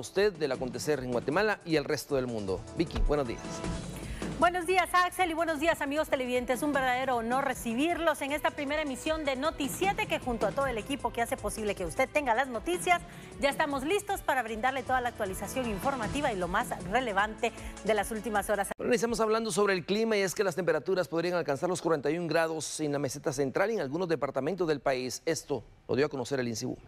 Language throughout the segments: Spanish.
usted del acontecer en Guatemala y el resto del mundo. Vicky, buenos días. Buenos días Axel y buenos días amigos televidentes. Un verdadero honor recibirlos en esta primera emisión de Noticiete que junto a todo el equipo que hace posible que usted tenga las noticias, ya estamos listos para brindarle toda la actualización informativa y lo más relevante de las últimas horas. Bueno, estamos hablando sobre el clima y es que las temperaturas podrían alcanzar los 41 grados en la meseta central y en algunos departamentos del país. Esto lo dio a conocer el INSIBUME.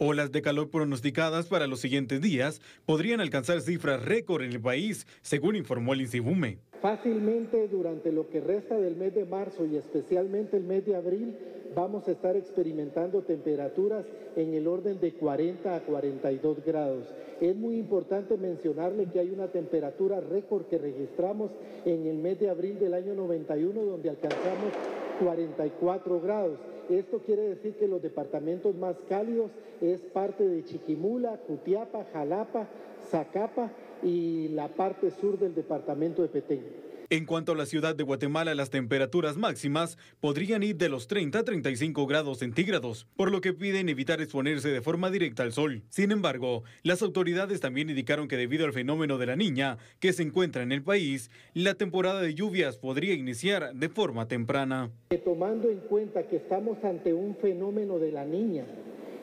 Olas de calor pronosticadas para los siguientes días podrían alcanzar cifras récord en el país, según informó el INSIBUME. Fácilmente durante lo que resta del mes de marzo y especialmente el mes de abril vamos a estar experimentando temperaturas en el orden de 40 a 42 grados. Es muy importante mencionarle que hay una temperatura récord que registramos en el mes de abril del año 91 donde alcanzamos 44 grados. Esto quiere decir que los departamentos más cálidos es parte de Chiquimula, Cutiapa, Jalapa, Zacapa y la parte sur del departamento de Petén. En cuanto a la ciudad de Guatemala, las temperaturas máximas podrían ir de los 30 a 35 grados centígrados, por lo que piden evitar exponerse de forma directa al sol. Sin embargo, las autoridades también indicaron que debido al fenómeno de la niña que se encuentra en el país, la temporada de lluvias podría iniciar de forma temprana. Tomando en cuenta que estamos ante un fenómeno de la niña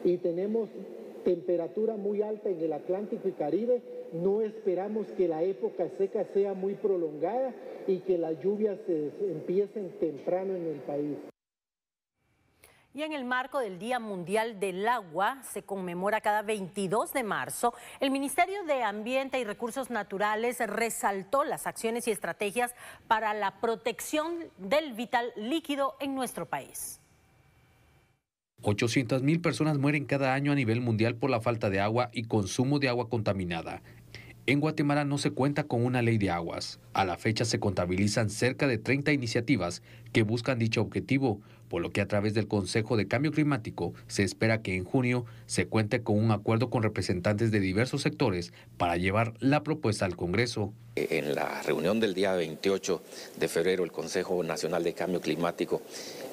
y tenemos temperatura muy alta en el Atlántico y Caribe, no esperamos que la época seca sea muy prolongada y que las lluvias empiecen temprano en el país. Y en el marco del Día Mundial del Agua, se conmemora cada 22 de marzo, el Ministerio de Ambiente y Recursos Naturales resaltó las acciones y estrategias para la protección del vital líquido en nuestro país. 800.000 personas mueren cada año a nivel mundial por la falta de agua y consumo de agua contaminada. En Guatemala no se cuenta con una ley de aguas. A la fecha se contabilizan cerca de 30 iniciativas que buscan dicho objetivo, por lo que a través del Consejo de Cambio Climático se espera que en junio se cuente con un acuerdo con representantes de diversos sectores para llevar la propuesta al Congreso. En la reunión del día 28 de febrero, el Consejo Nacional de Cambio Climático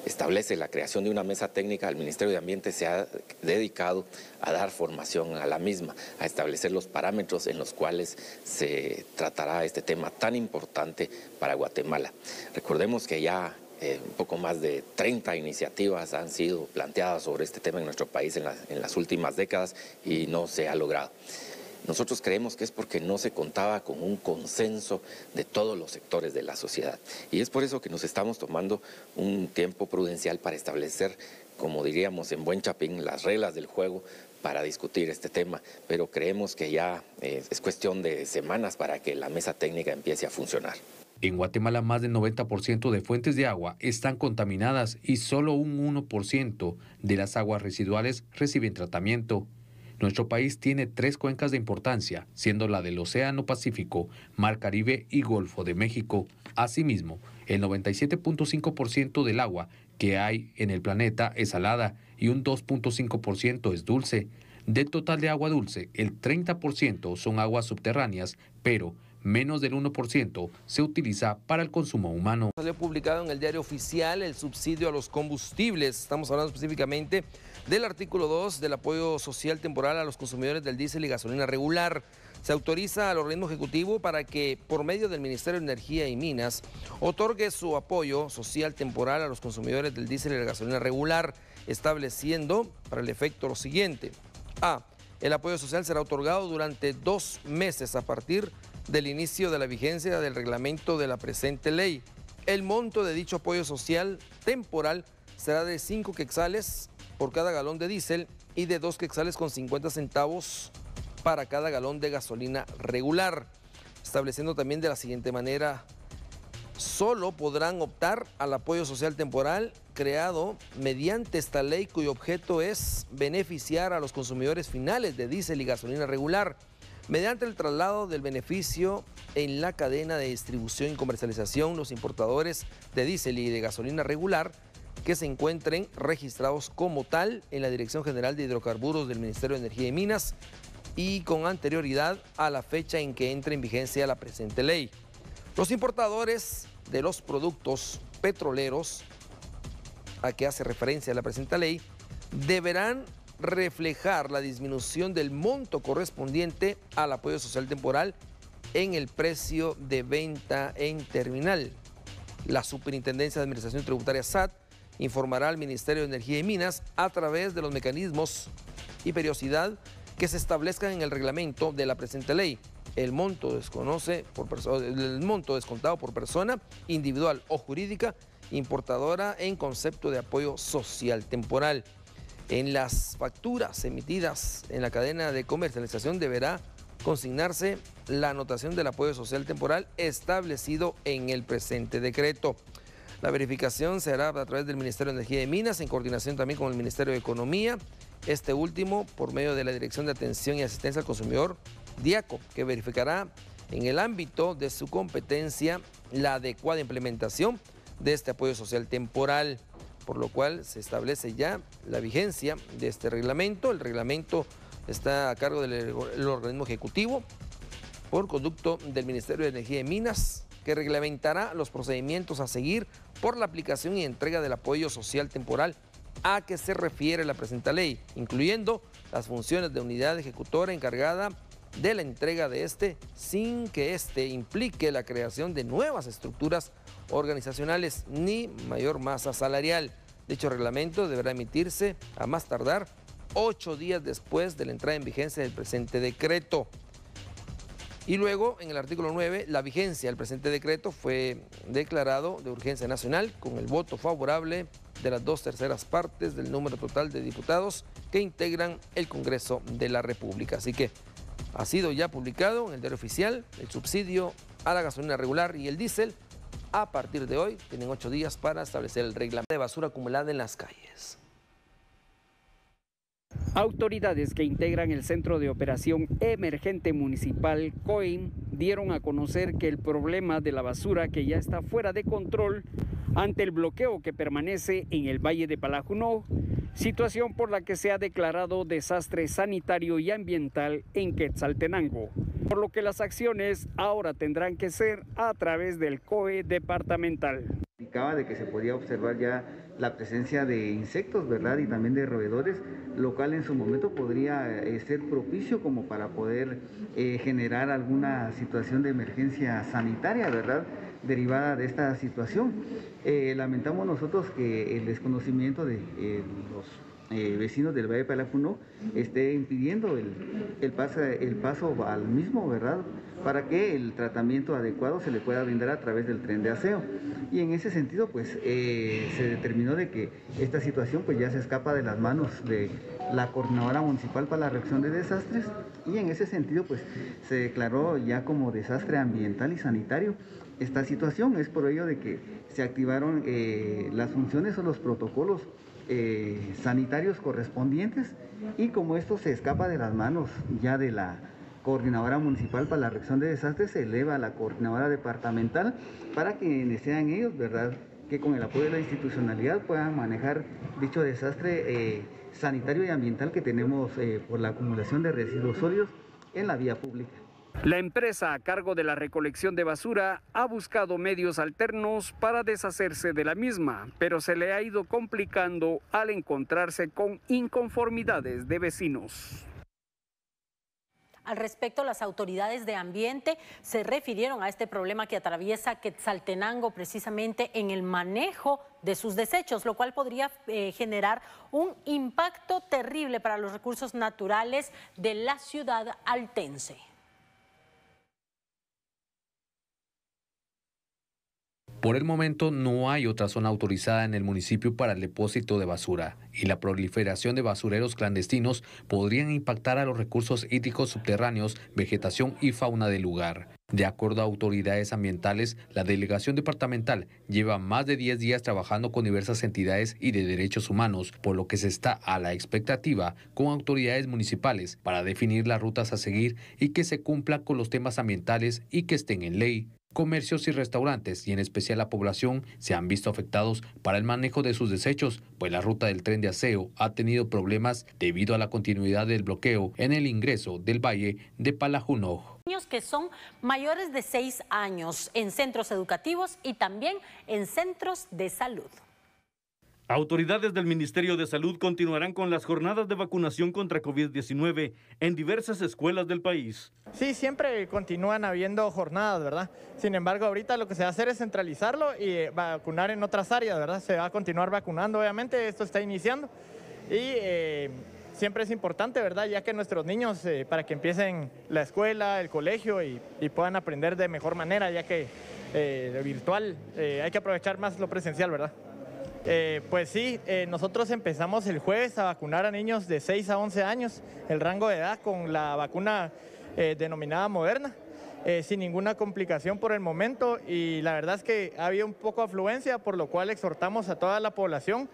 establece la creación de una mesa técnica. El Ministerio de Ambiente se ha dedicado a dar formación a la misma, a establecer los parámetros en los cuales se tratará este tema tan importante para Guatemala. Recordemos que ya eh, un poco más de 30 iniciativas han sido planteadas sobre este tema en nuestro país en las últimas décadas y no se ha logrado. Nosotros creemos que es porque no se contaba con un consenso de todos los sectores de la sociedad. Y es por eso que nos estamos tomando un tiempo prudencial para establecer, como diríamos en buen chapín, las reglas del juego para discutir este tema, pero creemos que ya eh, es cuestión de semanas para que la mesa técnica empiece a funcionar. En Guatemala más del 90% de fuentes de agua están contaminadas y solo un 1% de las aguas residuales reciben tratamiento. Nuestro país tiene tres cuencas de importancia, siendo la del Océano Pacífico, Mar Caribe y Golfo de México. Asimismo, el 97.5% del agua que hay en el planeta es salada y un 2.5% es dulce. Del total de agua dulce, el 30% son aguas subterráneas, pero menos del 1% se utiliza para el consumo humano. Salió publicado en el diario oficial el subsidio a los combustibles. Estamos hablando específicamente del artículo 2 del apoyo social temporal a los consumidores del diésel y gasolina regular. Se autoriza al organismo ejecutivo para que, por medio del Ministerio de Energía y Minas, otorgue su apoyo social temporal a los consumidores del diésel y la gasolina regular, estableciendo para el efecto lo siguiente. A. El apoyo social será otorgado durante dos meses a partir de del inicio de la vigencia del reglamento de la presente ley. El monto de dicho apoyo social temporal será de 5 quexales por cada galón de diésel y de 2 quexales con 50 centavos para cada galón de gasolina regular, estableciendo también de la siguiente manera, solo podrán optar al apoyo social temporal creado mediante esta ley cuyo objeto es beneficiar a los consumidores finales de diésel y gasolina regular Mediante el traslado del beneficio en la cadena de distribución y comercialización, los importadores de diésel y de gasolina regular que se encuentren registrados como tal en la Dirección General de Hidrocarburos del Ministerio de Energía y Minas y con anterioridad a la fecha en que entre en vigencia la presente ley. Los importadores de los productos petroleros a que hace referencia la presente ley deberán reflejar la disminución del monto correspondiente al apoyo social temporal en el precio de venta en terminal. La Superintendencia de Administración Tributaria SAT informará al Ministerio de Energía y Minas a través de los mecanismos y periodicidad que se establezcan en el reglamento de la presente ley. El monto, desconoce por el monto descontado por persona individual o jurídica importadora en concepto de apoyo social temporal. En las facturas emitidas en la cadena de comercialización deberá consignarse la anotación del apoyo social temporal establecido en el presente decreto. La verificación se hará a través del Ministerio de Energía y Minas en coordinación también con el Ministerio de Economía, este último por medio de la Dirección de Atención y Asistencia al Consumidor, DIACO, que verificará en el ámbito de su competencia la adecuada implementación de este apoyo social temporal por lo cual se establece ya la vigencia de este reglamento. El reglamento está a cargo del organismo ejecutivo por conducto del Ministerio de Energía y Minas, que reglamentará los procedimientos a seguir por la aplicación y entrega del apoyo social temporal a que se refiere la presente ley, incluyendo las funciones de unidad ejecutora encargada de la entrega de este, sin que este implique la creación de nuevas estructuras organizacionales ni mayor masa salarial. Dicho reglamento deberá emitirse a más tardar ocho días después de la entrada en vigencia del presente decreto. Y luego, en el artículo 9, la vigencia del presente decreto fue declarado de urgencia nacional con el voto favorable de las dos terceras partes del número total de diputados que integran el Congreso de la República. Así que ha sido ya publicado en el diario oficial el subsidio a la gasolina regular y el diésel a partir de hoy tienen ocho días para establecer el reglamento de basura acumulada en las calles. Autoridades que integran el Centro de Operación Emergente Municipal COIN, dieron a conocer que el problema de la basura que ya está fuera de control ante el bloqueo que permanece en el Valle de Palajunó, situación por la que se ha declarado desastre sanitario y ambiental en Quetzaltenango, por lo que las acciones ahora tendrán que ser a través del COE departamental. Indicaba de que se podía observar ya la presencia de insectos, ¿verdad? Y también de roedores, Local en su momento podría eh, ser propicio como para poder eh, generar alguna situación de emergencia sanitaria, ¿verdad? derivada de esta situación. Eh, lamentamos nosotros que el desconocimiento de eh, los eh, vecinos del Valle Palacuno esté impidiendo el, el, paso al mismo, ¿verdad? Para que el tratamiento adecuado se le pueda brindar a través del tren de aseo. Y en ese sentido, pues se determinó de que esta situación pues ya se escapa de las manos de la Coordinadora Municipal para la Reacción de Desastres y en ese sentido pues se declaró ya como desastre ambiental y sanitario esta situación. Es por ello de que se activaron eh, las funciones o los protocolos eh, sanitarios correspondientes y como esto se escapa de las manos ya de la coordinadora municipal para la reacción de desastres, se eleva a la coordinadora departamental para que sean ellos, ¿verdad? Que con el apoyo de la institucionalidad puedan manejar dicho desastre eh, sanitario y ambiental que tenemos por la acumulación de residuos sólidos en la vía pública. La empresa a cargo de la recolección de basura ha buscado medios alternos para deshacerse de la misma, pero se le ha ido complicando al encontrarse con inconformidades de vecinos. Al respecto, las autoridades de ambiente se refirieron a este problema que atraviesa Quetzaltenango precisamente en el manejo de sus desechos, lo cual podría eh, generar un impacto terrible para los recursos naturales de la ciudad altense. Por el momento no hay otra zona autorizada en el municipio para el depósito de basura y la proliferación de basureros clandestinos podrían impactar a los recursos hídricos subterráneos, vegetación y fauna del lugar. De acuerdo a autoridades ambientales, la delegación departamental lleva más de 10 días trabajando con diversas entidades y de derechos humanos, por lo que se está a la expectativa con autoridades municipales para definir las rutas a seguir y que se cumpla con los temas ambientales y que estén en ley comercios y restaurantes, y en especial la población, se han visto afectados para el manejo de sus desechos, pues la ruta del tren de aseo ha tenido problemas debido a la continuidad del bloqueo en el ingreso del valle de Palajunoj. Niños que son mayores de seis años en centros educativos y también en centros de salud. Autoridades del Ministerio de Salud continuarán con las jornadas de vacunación contra COVID-19 en diversas escuelas del país. Sí, siempre continúan habiendo jornadas, ¿verdad? Sin embargo, ahorita lo que se va a hacer es centralizarlo y eh, vacunar en otras áreas, ¿verdad? Se va a continuar vacunando, obviamente, esto está iniciando. Y eh, siempre es importante, ¿verdad? Ya que nuestros niños, eh, para que empiecen la escuela, el colegio y, puedan aprender de mejor manera, ya que eh, virtual, hay que aprovechar más lo presencial, ¿verdad? Eh, pues sí, eh, nosotros empezamos el jueves a vacunar a niños de 6 a 11 años, el rango de edad, con la vacuna eh, denominada Moderna, sin ninguna complicación por el momento y la verdad es que ha habido un poco de afluencia, por lo cual exhortamos a toda la población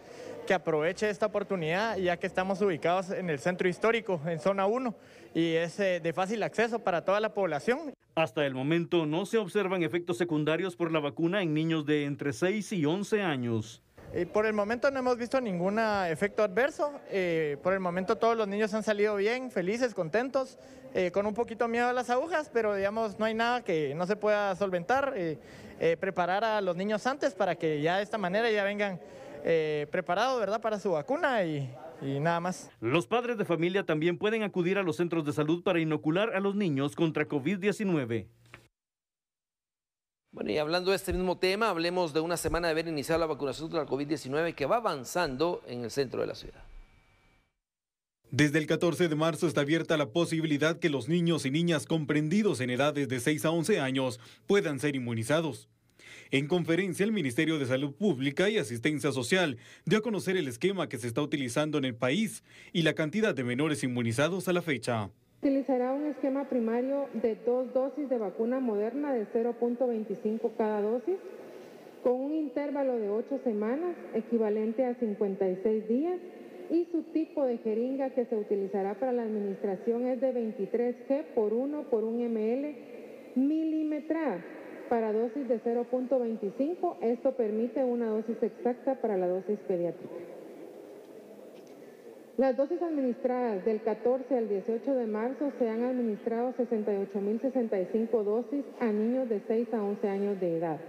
que aproveche esta oportunidad, ya que estamos ubicados en el centro histórico, en zona 1, y es de fácil acceso para toda la población. Hasta el momento no se observan efectos secundarios por la vacuna en niños de entre 6 y 11 años. Eh, por el momento no hemos visto ningún ah, efecto adverso. Eh, por el momento todos los niños han salido bien, felices, contentos, eh, con un poquito miedo a las agujas, pero digamos no hay nada que no se pueda solventar. preparar a los niños antes para que ya de esta manera ya vengan preparados, ¿verdad? Para su vacuna y, y nada más. Los padres de familia también pueden acudir a los centros de salud para inocular a los niños contra COVID-19. Bueno, y hablando de este mismo tema, hablemos de una semana de haber iniciado la vacunación contra el COVID-19 que va avanzando en el centro de la ciudad. Desde el 14 de marzo está abierta la posibilidad que los niños y niñas comprendidos en edades de 6 a 11 años puedan ser inmunizados. En conferencia, el Ministerio de Salud Pública y Asistencia Social dio a conocer el esquema que se está utilizando en el país y la cantidad de menores inmunizados a la fecha. Utilizará un esquema primario de dos dosis de vacuna moderna de 0.25 cada dosis, con un intervalo de 8 semanas, equivalente a 56 días, y su tipo de jeringa que se utilizará para la administración es de 23G por 1 por 1 ml milimetrada para dosis de 0.25. Esto permite una dosis exacta para la dosis pediátrica. Las dosis administradas del 14 al 18 de marzo se han administrado 68.065 dosis a niños de 6 a 11 años de edad.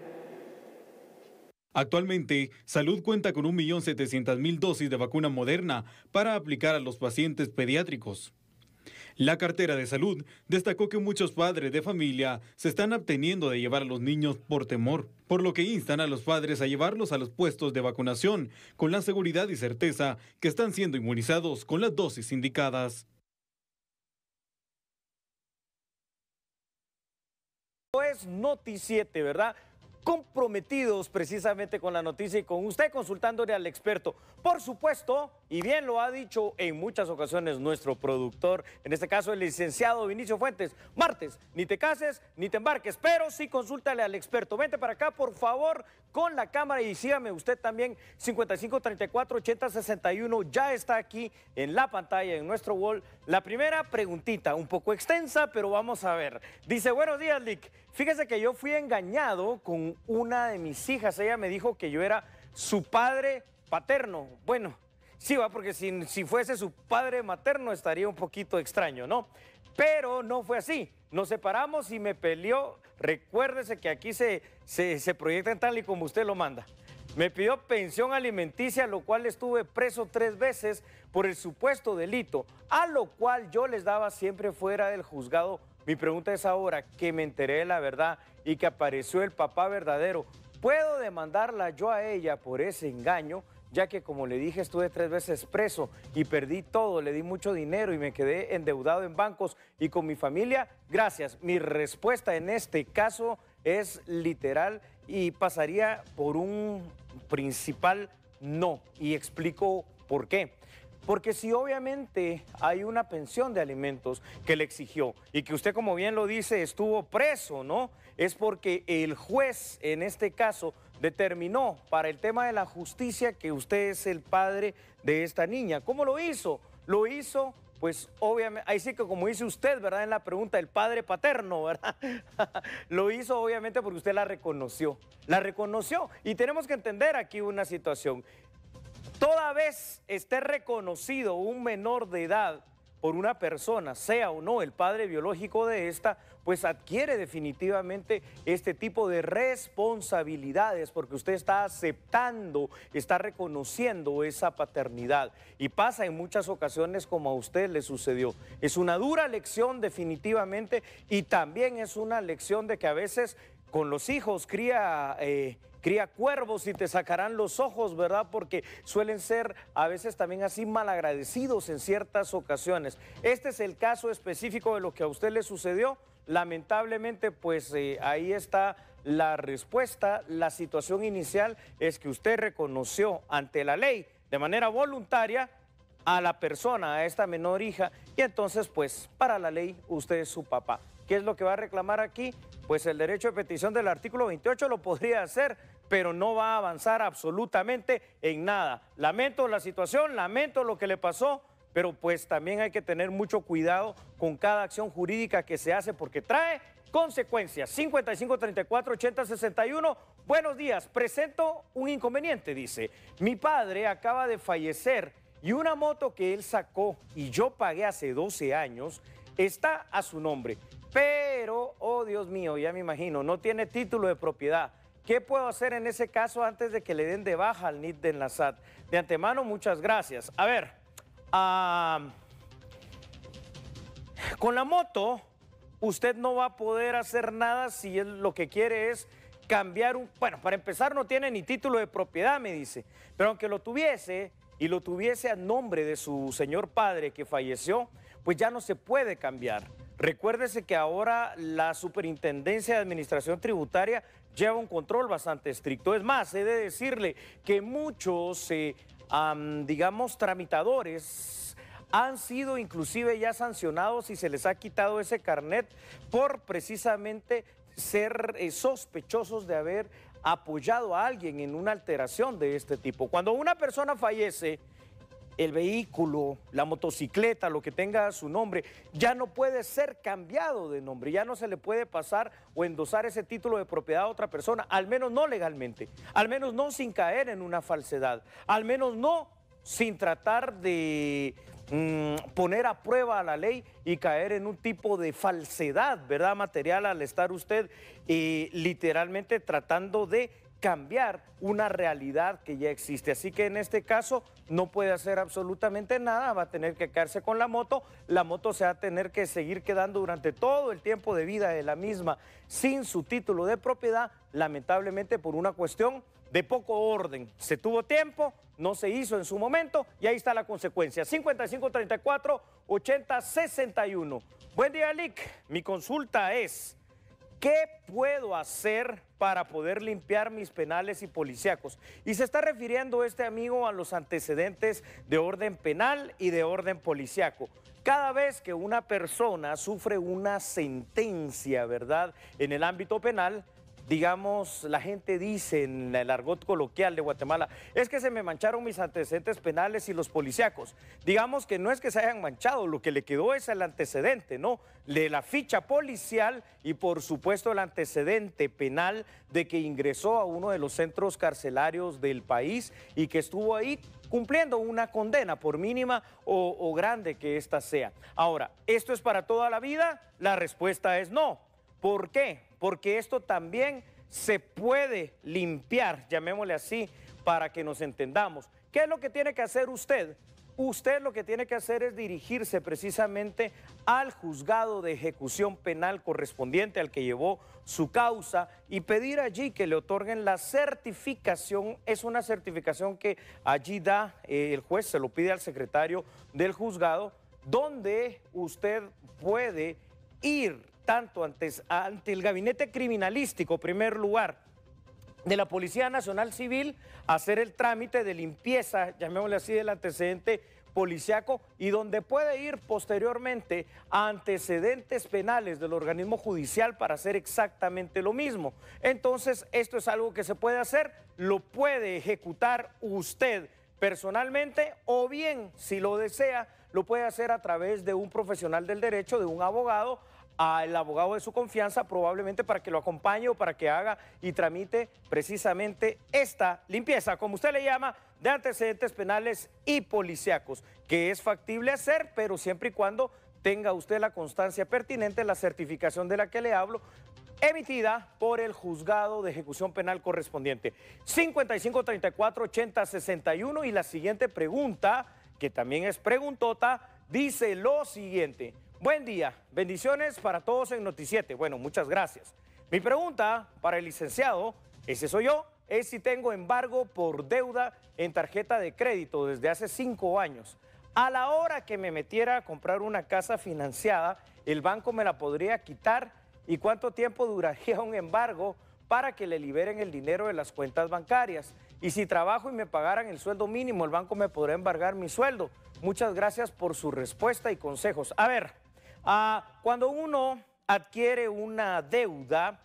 Actualmente, Salud cuenta con 1.700.000 dosis de vacuna moderna para aplicar a los pacientes pediátricos. La cartera de salud destacó que muchos padres de familia se están absteniendo de llevar a los niños por temor, por lo que instan a los padres a llevarlos a los puestos de vacunación con la seguridad y certeza que están siendo inmunizados con las dosis indicadas. Es Noticiete, ¿verdad? Comprometidos precisamente con la noticia y con usted consultándole al experto. Por supuesto, y bien lo ha dicho en muchas ocasiones nuestro productor, en este caso el licenciado Vinicio Fuentes. Martes, ni te cases, ni te embarques, pero sí consúltale al experto. Vente para acá, por favor, con la cámara y sígame usted también, 5534-8061. Ya está aquí en la pantalla, en nuestro wall. La primera preguntita, un poco extensa, pero vamos a ver. Dice, buenos días, Lick. Fíjese que yo fui engañado con una de mis hijas. Ella me dijo que yo era su padre paterno. Bueno. Sí, va, porque si, fuese su padre materno estaría un poquito extraño, ¿no? Pero no fue así. Nos separamos y me peleó. Recuérdese que aquí se, se, se proyectan tal y como usted lo manda. Me pidió pensión alimenticia, lo cual estuve preso tres veces por el supuesto delito, a lo cual yo les daba siempre fuera del juzgado. Mi pregunta es ahora que me enteré de la verdad y que apareció el papá verdadero. ¿Puedo demandarla yo a ella por ese engaño? ya que como le dije estuve tres veces preso y perdí todo, le di mucho dinero y me quedé endeudado en bancos y con mi familia, gracias. Mi respuesta en este caso es literal y pasaría por un principal no y explico por qué. Porque si obviamente hay una pensión de alimentos que le exigió y que usted como bien lo dice estuvo preso, ¿no? Es porque el juez en este caso determinó para el tema de la justicia que usted es el padre de esta niña. ¿Cómo lo hizo? Lo hizo pues obviamente, ahí sí que como dice usted, ¿verdad? En la pregunta, el padre paterno, ¿verdad? lo hizo obviamente porque usted la reconoció, la reconoció. Y tenemos que entender aquí una situación. Toda vez esté reconocido un menor de edad por una persona, sea o no el padre biológico de esta, pues adquiere definitivamente este tipo de responsabilidades porque usted está aceptando, está reconociendo esa paternidad y pasa en muchas ocasiones como a usted le sucedió. Es una dura lección definitivamente y también es una lección de que a veces con los hijos, cría, eh, cría cuervos y te sacarán los ojos, ¿verdad? Porque suelen ser a veces también así malagradecidos en ciertas ocasiones. Este es el caso específico de lo que a usted le sucedió. Lamentablemente, pues eh, ahí está la respuesta. La situación inicial es que usted reconoció ante la ley de manera voluntaria a la persona, a esta menor hija, y entonces, pues, para la ley, usted es su papá. ¿Qué es lo que va a reclamar aquí? Pues el derecho de petición del artículo 28 lo podría hacer, pero no va a avanzar absolutamente en nada. Lamento la situación, lamento lo que le pasó, pero pues también hay que tener mucho cuidado con cada acción jurídica que se hace porque trae consecuencias. 5534-8061, buenos días, presento un inconveniente, dice. Mi padre acaba de fallecer y una moto que él sacó y yo pagué hace 12 años está a su nombre pero, oh Dios mío, ya me imagino, no tiene título de propiedad. ¿Qué puedo hacer en ese caso antes de que le den de baja al NIT de Enlazat? De antemano, muchas gracias. A ver, con la moto, usted no va a poder hacer nada si él lo que quiere es cambiar un... Bueno, para empezar no tiene ni título de propiedad, me dice, pero aunque lo tuviese y lo tuviese a nombre de su señor padre que falleció, pues ya no se puede cambiar. Recuérdese que ahora la Superintendencia de Administración Tributaria lleva un control bastante estricto. Es más, he de decirle que muchos, eh, digamos, tramitadores han sido inclusive ya sancionados y se les ha quitado ese carnet por precisamente ser eh, sospechosos de haber apoyado a alguien en una alteración de este tipo. Cuando una persona fallece, el vehículo, la motocicleta, lo que tenga su nombre, ya no puede ser cambiado de nombre, ya no se le puede pasar o endosar ese título de propiedad a otra persona, al menos no legalmente, al menos no sin caer en una falsedad, al menos no sin tratar de mm, poner a prueba la ley y caer en un tipo de falsedad, ¿verdad? Material al estar usted eh, literalmente tratando de cambiar una realidad que ya existe. Así que en este caso no puede hacer absolutamente nada, va a tener que quedarse con la moto, la moto se va a tener que seguir quedando durante todo el tiempo de vida de la misma sin su título de propiedad, lamentablemente por una cuestión de poco orden. Se tuvo tiempo, no se hizo en su momento y ahí está la consecuencia. 5534-8061. Buen día, Lick. Mi consulta es, ¿qué puedo hacer? para poder limpiar mis penales y policíacos. Y se está refiriendo este amigo a los antecedentes de orden penal y de orden policíaco. Cada vez que una persona sufre una sentencia, ¿verdad?, en el ámbito penal, digamos, la gente dice en el argot coloquial de Guatemala, es que se me mancharon mis antecedentes penales y los policíacos. Digamos que no es que se hayan manchado, lo que le quedó es el antecedente, ¿no? De la ficha policial y por supuesto el antecedente penal de que ingresó a uno de los centros carcelarios del país y que estuvo ahí cumpliendo una condena, por mínima o, o grande que ésta sea. Ahora, ¿esto es para toda la vida? La respuesta es no ¿Por qué? Porque esto también se puede limpiar, llamémosle así, para que nos entendamos. ¿Qué es lo que tiene que hacer usted? Usted lo que tiene que hacer es dirigirse precisamente al juzgado de ejecución penal correspondiente al que llevó su causa y pedir allí que le otorguen la certificación. Es una certificación que allí da eh, el juez, se lo pide al secretario del juzgado, donde usted puede ir tanto ante, el gabinete criminalístico, primer lugar, de la Policía Nacional Civil hacer el trámite de limpieza, llamémosle así, del antecedente policiaco y donde puede ir posteriormente a antecedentes penales del organismo judicial para hacer exactamente lo mismo. Entonces, esto es algo que se puede hacer, lo puede ejecutar usted personalmente o bien, si lo desea, lo puede hacer a través de un profesional del derecho, de un abogado al abogado de su confianza probablemente para que lo acompañe o para que haga y tramite precisamente esta limpieza, como usted le llama, de antecedentes penales y policíacos, que es factible hacer, pero siempre y cuando tenga usted la constancia pertinente, la certificación de la que le hablo, emitida por el juzgado de ejecución penal correspondiente. 5534-8061 y la siguiente pregunta, que también es preguntota, dice lo siguiente. Buen día, bendiciones para todos en Noticiete. Bueno, muchas gracias. Mi pregunta para el licenciado, ese soy yo, es si tengo embargo por deuda en tarjeta de crédito desde hace cinco años. A la hora que me metiera a comprar una casa financiada, el banco me la podría quitar y cuánto tiempo duraría un embargo para que le liberen el dinero de las cuentas bancarias. Y si trabajo y me pagaran el sueldo mínimo, el banco me podrá embargar mi sueldo. Muchas gracias por su respuesta y consejos. A ver, Ah, cuando uno adquiere una deuda,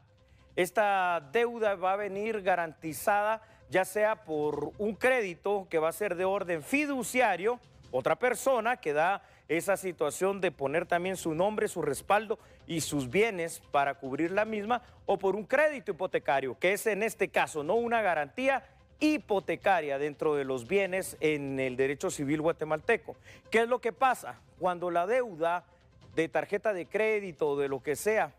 esta deuda va a venir garantizada ya sea por un crédito que va a ser de orden fiduciario, otra persona que da esa situación de poner también su nombre, su respaldo y sus bienes para cubrir la misma, o por un crédito hipotecario, que es en este caso no una garantía hipotecaria dentro de los bienes en el derecho civil guatemalteco. ¿Qué es lo que pasa? Cuando la deuda de tarjeta de crédito, o de lo que sea,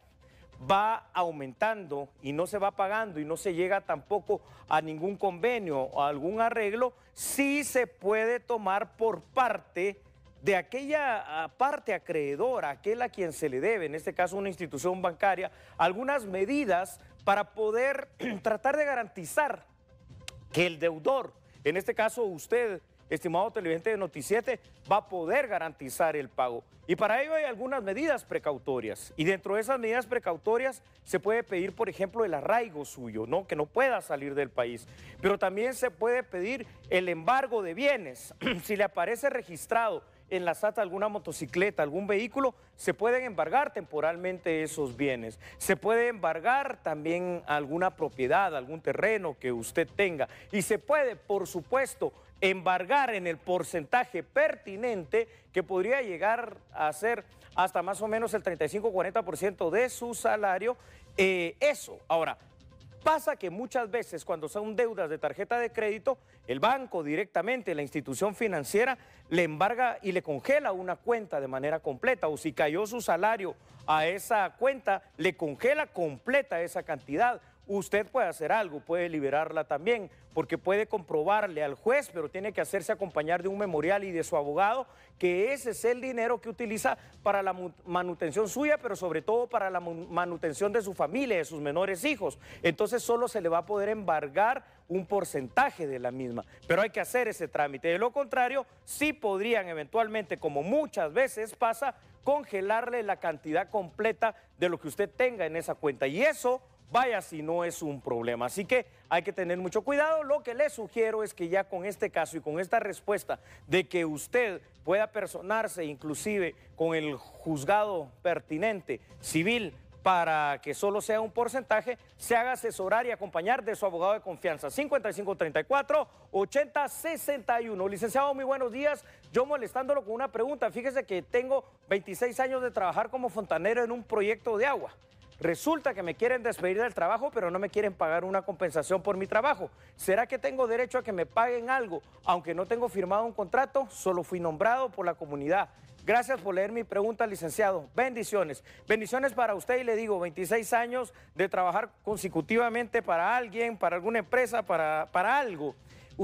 va aumentando y no se va pagando y no se llega tampoco a ningún convenio o a algún arreglo, sí se puede tomar por parte de aquella ah, parte acreedora, aquel a quien se le debe, en este caso una institución bancaria, algunas medidas para poder tratar de garantizar que el deudor, en este caso usted, estimado televidente de Noticiete, va a poder garantizar el pago. Y para ello hay algunas medidas precautorias. Y dentro de esas medidas precautorias se puede pedir, por ejemplo, el arraigo suyo, ¿no? que no pueda salir del país. Pero también se puede pedir el embargo de bienes. si le aparece registrado en la SAT alguna motocicleta, algún vehículo, se pueden embargar temporalmente esos bienes. Se puede embargar también alguna propiedad, algún terreno que usted tenga. Y se puede, por supuesto, embargar en el porcentaje pertinente que podría llegar a ser hasta más o menos el 35-40% de su salario. Eh, eso, ahora, pasa que muchas veces cuando son deudas de tarjeta de crédito, el banco directamente, la institución financiera, le embarga y le congela una cuenta de manera completa o si cayó su salario a esa cuenta, le congela completa esa cantidad usted puede hacer algo, puede liberarla también, porque puede comprobarle al juez, pero tiene que hacerse acompañar de un memorial y de su abogado, que ese es el dinero que utiliza para la manutención suya, pero sobre todo para la manutención de su familia, de sus menores hijos. Entonces solo se le va a poder embargar un porcentaje de la misma, pero hay que hacer ese trámite. De lo contrario, sí podrían eventualmente, como muchas veces pasa, congelarle la cantidad completa de lo que usted tenga en esa cuenta. Y eso vaya si no es un problema. Así que hay que tener mucho cuidado. Lo que le sugiero es que ya con este caso y con esta respuesta de que usted pueda personarse inclusive con el juzgado pertinente civil para que solo sea un porcentaje, se haga asesorar y acompañar de su abogado de confianza. 5534-8061. Licenciado, muy buenos días. Yo molestándolo con una pregunta. Fíjese que tengo 26 años de trabajar como fontanero en un proyecto de agua. Resulta que me quieren despedir del trabajo, pero no me quieren pagar una compensación por mi trabajo. ¿Será que tengo derecho a que me paguen algo? Aunque no tengo firmado un contrato, solo fui nombrado por la comunidad. Gracias por leer mi pregunta, licenciado. Bendiciones. Bendiciones para usted y le digo, 26 años de trabajar consecutivamente para alguien, para alguna empresa, para, para algo.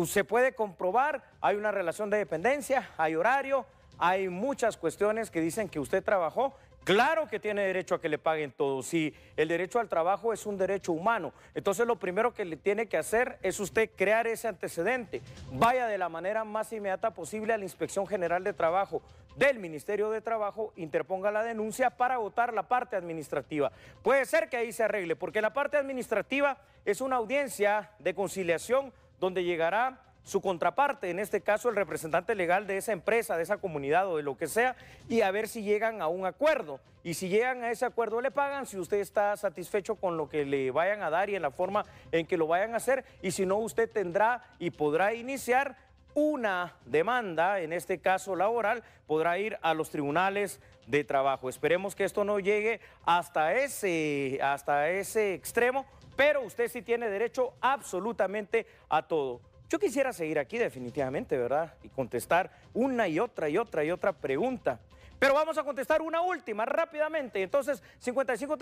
Se puede comprobar, hay una relación de dependencia, hay horario, hay muchas cuestiones que dicen que usted trabajó Claro que tiene derecho a que le paguen todo. Si el derecho al trabajo es un derecho humano, entonces lo primero que le tiene que hacer es usted crear ese antecedente. Vaya de la manera más inmediata posible a la Inspección General de Trabajo del Ministerio de Trabajo, interponga la denuncia para votar la parte administrativa. Puede ser que ahí se arregle, porque la parte administrativa es una audiencia de conciliación donde llegará su contraparte, en este caso el representante legal de esa empresa, de esa comunidad o de lo que sea, y a ver si llegan a un acuerdo. Y si llegan a ese acuerdo le pagan, si usted está satisfecho con lo que le vayan a dar y en la forma en que lo vayan a hacer, y si no, usted tendrá y podrá iniciar una demanda, en este caso laboral, podrá ir a los tribunales de trabajo. Esperemos que esto no llegue hasta ese, hasta ese extremo, pero usted sí tiene derecho absolutamente a todo. Yo quisiera seguir aquí definitivamente, ¿verdad? Y contestar una y otra y otra y otra pregunta. Pero vamos a contestar una última rápidamente. Entonces, 55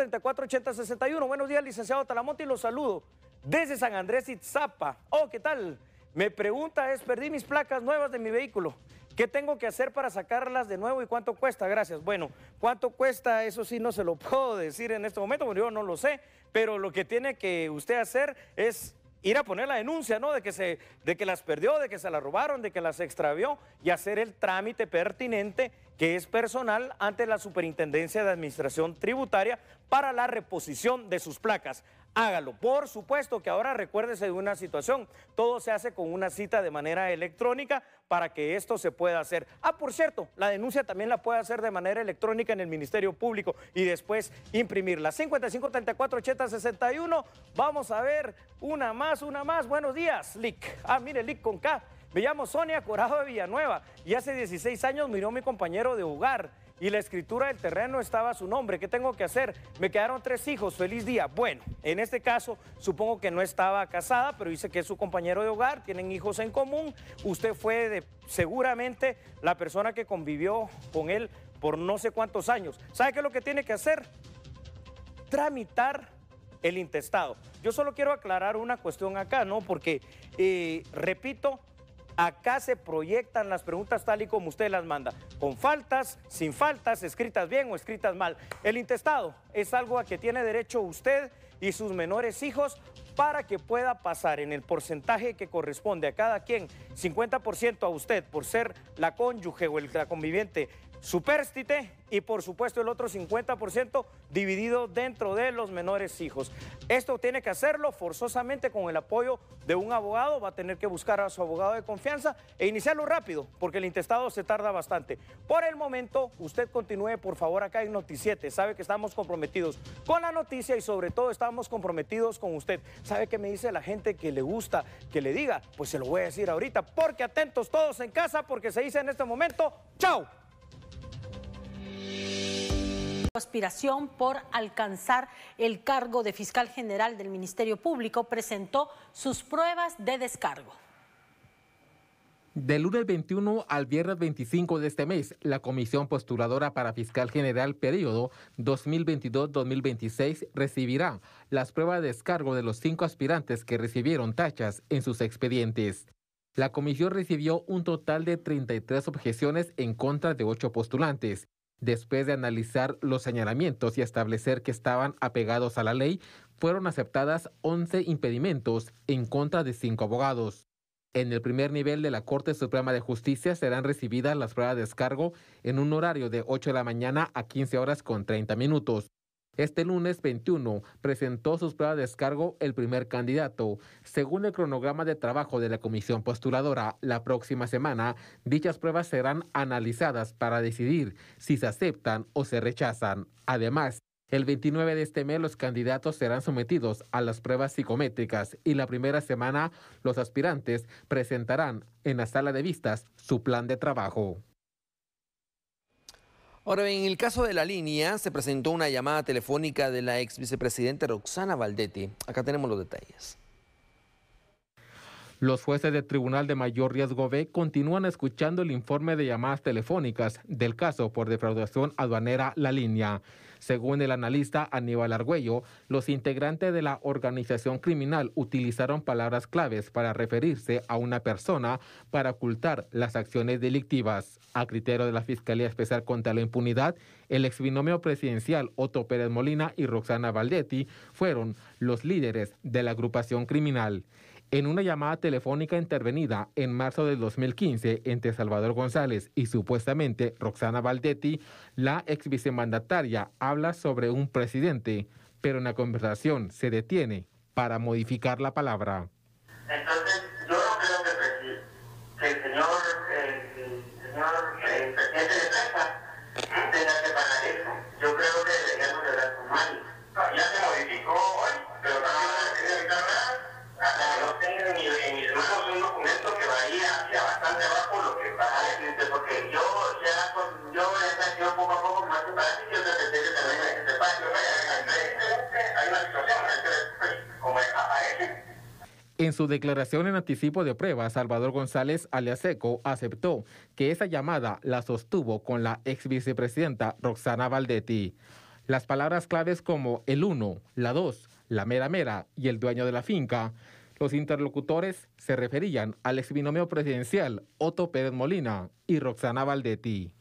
Buenos días, licenciado Talamonte, y los saludo desde San Andrés Itzapa. Oh, ¿qué tal? Me pregunta es, perdí mis placas nuevas de mi vehículo. ¿Qué tengo que hacer para sacarlas de nuevo y cuánto cuesta? Gracias. Bueno, ¿cuánto cuesta? Eso sí no se lo puedo decir en este momento, porque yo no lo sé. Pero lo que tiene que usted hacer es ir a poner la denuncia, ¿no? De que, se, de que las perdió, de que se las robaron, de que las extravió y hacer el trámite pertinente que es personal ante la Superintendencia de Administración Tributaria para la reposición de sus placas. Hágalo. Por supuesto que ahora recuérdese de una situación. Todo se hace con una cita de manera electrónica para que esto se pueda hacer. Ah, por cierto, la denuncia también la puede hacer de manera electrónica en el Ministerio Público y después imprimirla. 55348061. Vamos a ver una más, una más. Buenos días, Lick. Ah, mire, Lick con K. Me llamo Sonia Corado de Villanueva y hace 16 años miró mi compañero de hogar y la escritura del terreno estaba su nombre. ¿Qué tengo que hacer? Me quedaron tres hijos, feliz día. Bueno, en este caso supongo que no estaba casada, pero dice que es su compañero de hogar, tienen hijos en común. Usted fue seguramente la persona que convivió con él por no sé cuántos años. ¿Sabe qué es lo que tiene que hacer? Tramitar el intestado. Yo solo quiero aclarar una cuestión acá, ¿no? Porque, eh, repito, Acá se proyectan las preguntas tal y como usted las manda, con faltas, sin faltas, escritas bien o escritas mal. El intestado es algo a que tiene derecho usted y sus menores hijos para que pueda pasar en el porcentaje que corresponde a cada quien, 50% a usted por ser la cónyuge o el, conviviente superstite y por supuesto el otro 50% dividido dentro de los menores hijos. Esto tiene que hacerlo forzosamente con el apoyo de un abogado, va a tener que buscar a su abogado de confianza e iniciarlo rápido porque el intestado se tarda bastante. Por el momento, usted continúe por favor acá en Noticiete, sabe que estamos comprometidos con la noticia y sobre todo estamos comprometidos con usted. ¿Sabe qué me dice la gente que le gusta que le diga? Pues se lo voy a decir ahorita porque atentos todos en casa porque se dice en este momento, ¡chao! aspiración por alcanzar el cargo de fiscal general del Ministerio Público presentó sus pruebas de descargo. Del lunes 21 al viernes 25 de este mes, la Comisión Postuladora para Fiscal General Período 2022-2026 recibirá las pruebas de descargo de los cinco aspirantes que recibieron tachas en sus expedientes. La comisión recibió un total de 33 objeciones en contra de ocho postulantes, Después de analizar los señalamientos y establecer que estaban apegados a la ley, fueron aceptadas 11 impedimentos en contra de cinco abogados. En el primer nivel de la Corte Suprema de Justicia serán recibidas las pruebas de descargo en un horario de 8 de la mañana a 15 horas con 30 minutos. Este lunes 21 presentó sus pruebas de descargo el primer candidato. Según el cronograma de trabajo de la comisión postuladora, la próxima semana dichas pruebas serán analizadas para decidir si se aceptan o se rechazan. Además, el 29 de este mes los candidatos serán sometidos a las pruebas psicométricas y la primera semana los aspirantes presentarán en la sala de vistas su plan de trabajo. Ahora en el caso de la línea, se presentó una llamada telefónica de la ex vicepresidenta Roxana Valdetti. Acá tenemos los detalles. Los jueces del Tribunal de Mayor Riesgo B continúan escuchando el informe de llamadas telefónicas del caso por defraudación aduanera La Línea. Según el analista Aníbal Argüello, los integrantes de la organización criminal utilizaron palabras claves para referirse a una persona para ocultar las acciones delictivas. A criterio de la Fiscalía Especial contra la Impunidad, el ex binomio presidencial Otto Pérez Molina y Roxana Valdetti fueron los líderes de la agrupación criminal. En una llamada telefónica intervenida en marzo del 2015 entre Salvador González y supuestamente Roxana Valdetti, la ex vicemandataria habla sobre un presidente, pero en la conversación se detiene para modificar la palabra. En su declaración en anticipo de prueba, Salvador González Aliaseco aceptó que esa llamada la sostuvo con la ex vicepresidenta Roxana Valdetti. Las palabras claves como el uno, la dos, la mera mera y el dueño de la finca los interlocutores se referían al ex binomio presidencial Otto Pérez Molina y Roxana Valdetti.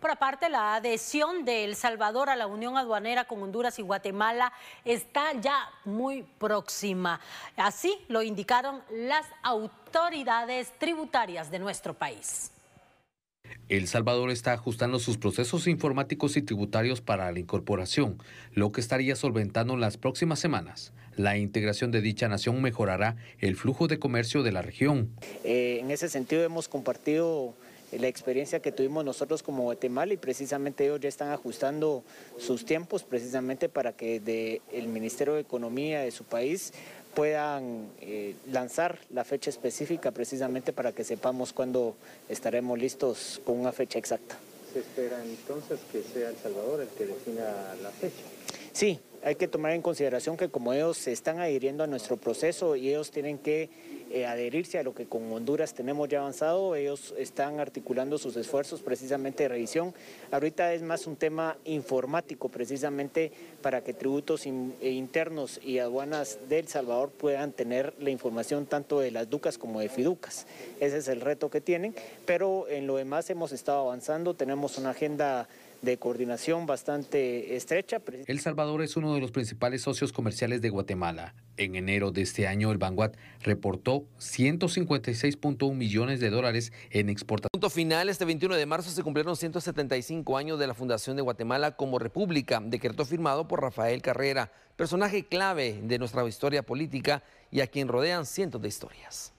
Por aparte, la adhesión de El Salvador a la Unión Aduanera con Honduras y Guatemala está ya muy próxima. Así lo indicaron las autoridades tributarias de nuestro país. El Salvador está ajustando sus procesos informáticos y tributarios para la incorporación, lo que estaría solventando en las próximas semanas. La integración de dicha nación mejorará el flujo de comercio de la región. Eh, en ese sentido hemos compartido eh, la experiencia que tuvimos nosotros como Guatemala y precisamente ellos ya están ajustando sus tiempos precisamente para que de el Ministerio de Economía de su país puedan eh, lanzar la fecha específica precisamente para que sepamos cuándo estaremos listos con una fecha exacta. ¿Se espera entonces que sea El Salvador el que defina la fecha? Sí, hay que tomar en consideración que como ellos se están adhiriendo a nuestro proceso y ellos tienen que eh, adherirse a lo que con Honduras tenemos ya avanzado, ellos están articulando sus esfuerzos precisamente de revisión. Ahorita es más un tema informático precisamente para que tributos eh, internos y aduanas del Salvador puedan tener la información tanto de las ducas como de fiducas. Ese es el reto que tienen, pero en lo demás hemos estado avanzando, tenemos una agenda de coordinación bastante estrecha. El Salvador es uno de los principales socios comerciales de Guatemala. En enero de este año, el Banguat reportó 156.1 millones de dólares en exportación. Punto final, este 21 de marzo se cumplieron 175 años de la fundación de Guatemala como república, decreto firmado por Rafael Carrera, personaje clave de nuestra historia política y a quien rodean cientos de historias.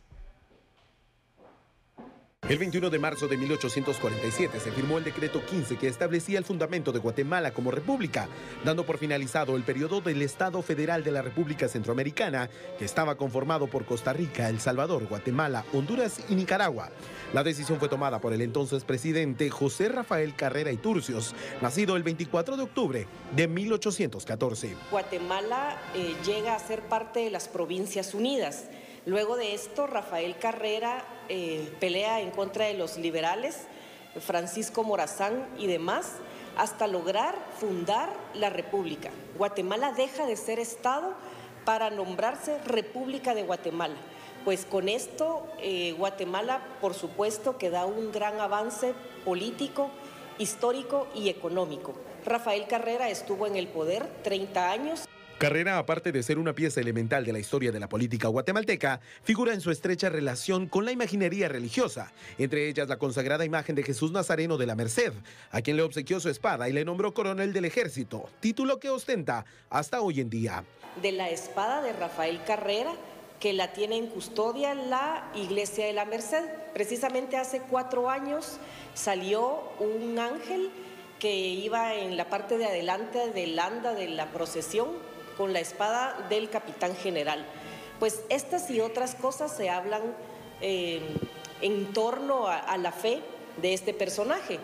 El 21 de marzo de 1847 se firmó el decreto 15 que establecía el fundamento de Guatemala como república, dando por finalizado el periodo del Estado Federal de la República Centroamericana, que estaba conformado por Costa Rica, El Salvador, Guatemala, Honduras y Nicaragua. La decisión fue tomada por el entonces presidente José Rafael Carrera y Turcios, nacido el 24 de octubre de 1814. Guatemala eh, llega a ser parte de las Provincias Unidas. Luego de esto, Rafael Carrera eh, pelea en contra de los liberales, Francisco Morazán y demás, hasta lograr fundar la República. Guatemala deja de ser Estado para nombrarse República de Guatemala. Pues con esto eh, Guatemala, por supuesto, que da un gran avance político, histórico y económico. Rafael Carrera estuvo en el poder 30 años. Carrera, aparte de ser una pieza elemental de la historia de la política guatemalteca, figura en su estrecha relación con la imaginería religiosa, entre ellas la consagrada imagen de Jesús Nazareno de la Merced, a quien le obsequió su espada y le nombró coronel del ejército, título que ostenta hasta hoy en día. De la espada de Rafael Carrera, que la tiene en custodia la Iglesia de la Merced. Precisamente hace cuatro años salió un ángel que iba en la parte de adelante del anda de la procesión con la espada del capitán general. Pues estas y otras cosas se hablan eh, en torno a, la fe de este personaje.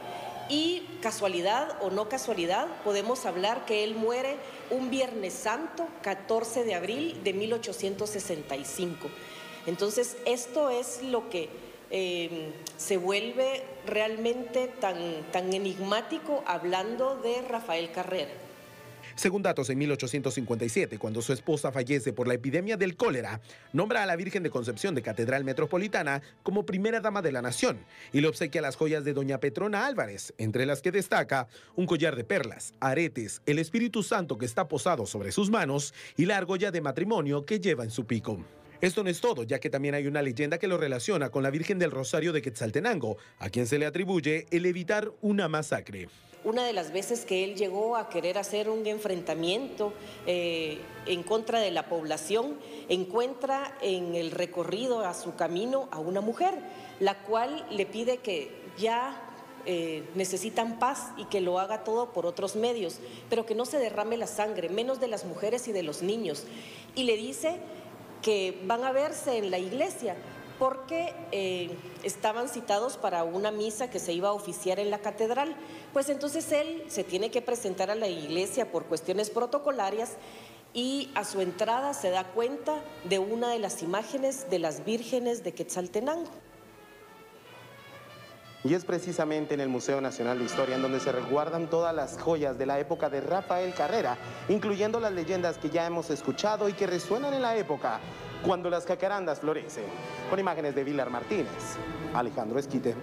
Y casualidad o no casualidad, podemos hablar que él muere un Viernes Santo, 14 de abril de 1865. Entonces, esto es lo que em, se vuelve realmente tan, tan enigmático hablando de Rafael Carrera. Según datos, en 1857, cuando su esposa fallece por la epidemia del cólera, nombra a la Virgen de Concepción de Catedral Metropolitana como primera dama de la nación y le obsequia las joyas de doña Petrona Álvarez, entre las que destaca un collar de perlas, aretes, el Espíritu Santo que está posado sobre sus manos y la argolla de matrimonio que lleva en su pico. Esto no es todo, ya que también hay una leyenda que lo relaciona con la Virgen del Rosario de Quetzaltenango, a quien se le atribuye el evitar una masacre una de las veces que él llegó a querer hacer un enfrentamiento eh, en contra de la población, encuentra en el recorrido a su camino a una mujer, la cual le pide que ya eh, necesitan paz y que lo haga todo por otros medios, pero que no se derrame la sangre, menos de las mujeres y de los niños. Y le dice que van a verse en la iglesia, porque eh, estaban citados para una misa que se iba a oficiar en la catedral. Pues entonces él se tiene que presentar a la iglesia por cuestiones protocolarias y a su entrada se da cuenta de una de las imágenes de las vírgenes de Quetzaltenango. Y es precisamente en el Museo Nacional de Historia en donde se resguardan todas las joyas de la época de Rafael Carrera, incluyendo las leyendas que ya hemos escuchado y que resuenan en la época, cuando las cacarandas florecen, con imágenes de Vilar Martínez, Alejandro Esquite.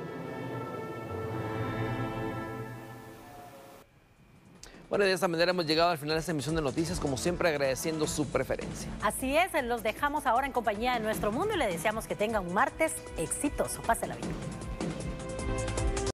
Bueno, de esta manera hemos llegado al final de esta emisión de noticias, como siempre agradeciendo su preferencia. Así es, los dejamos ahora en compañía de nuestro mundo y le deseamos que tenga un martes exitoso. Pásenla bien.